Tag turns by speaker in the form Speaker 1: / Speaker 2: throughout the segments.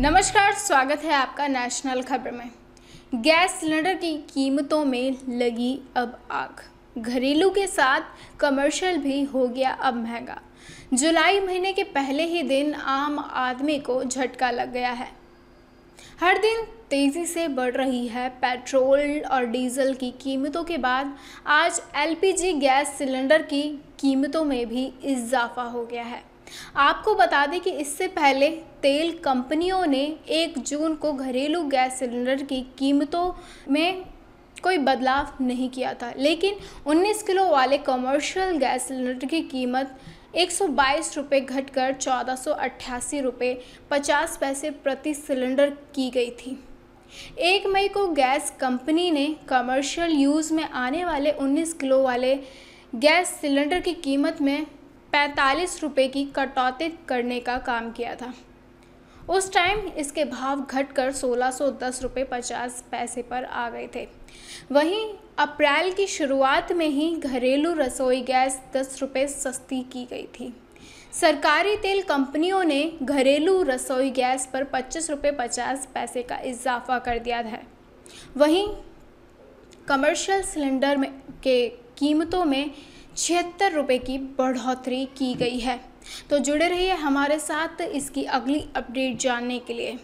Speaker 1: नमस्कार स्वागत है आपका नेशनल खबर में गैस सिलेंडर की कीमतों में लगी अब आग घरेलू के साथ कमर्शियल भी हो गया अब महंगा जुलाई महीने के पहले ही दिन आम आदमी को झटका लग गया है हर दिन तेज़ी से बढ़ रही है पेट्रोल और डीजल की कीमतों के बाद आज एलपीजी गैस सिलेंडर की कीमतों में भी इजाफा हो गया है आपको बता दें कि इससे पहले तेल कंपनियों ने एक जून को घरेलू गैस सिलेंडर की कीमतों में कोई बदलाव नहीं किया था लेकिन 19 किलो वाले कमर्शियल गैस सिलेंडर की कीमत एक सौ बाईस रुपये घटकर चौदह सौ अट्ठासी रुपये पचास पैसे प्रति सिलेंडर की गई थी एक मई को गैस कंपनी ने कमर्शियल यूज़ में आने वाले 19 किलो वाले गैस सिलेंडर की कीमत में पैंतालीस रुपये की कटौती करने का काम किया था उस टाइम इसके भाव घटकर 1610 रुपये पचास पैसे पर आ गए थे वहीं अप्रैल की शुरुआत में ही घरेलू रसोई गैस दस रुपये सस्ती की गई थी सरकारी तेल कंपनियों ने घरेलू रसोई गैस पर पच्चीस रुपये पचास पैसे का इजाफा कर दिया था वहीं कमर्शियल सिलेंडर में के कीमतों में छिहत्तर रुपये की बढ़ोतरी की गई है तो जुड़े रहिए हमारे साथ इसकी अगली अपडेट जानने के लिए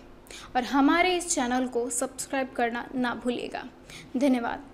Speaker 1: और हमारे इस चैनल को सब्सक्राइब करना ना भूलिएगा धन्यवाद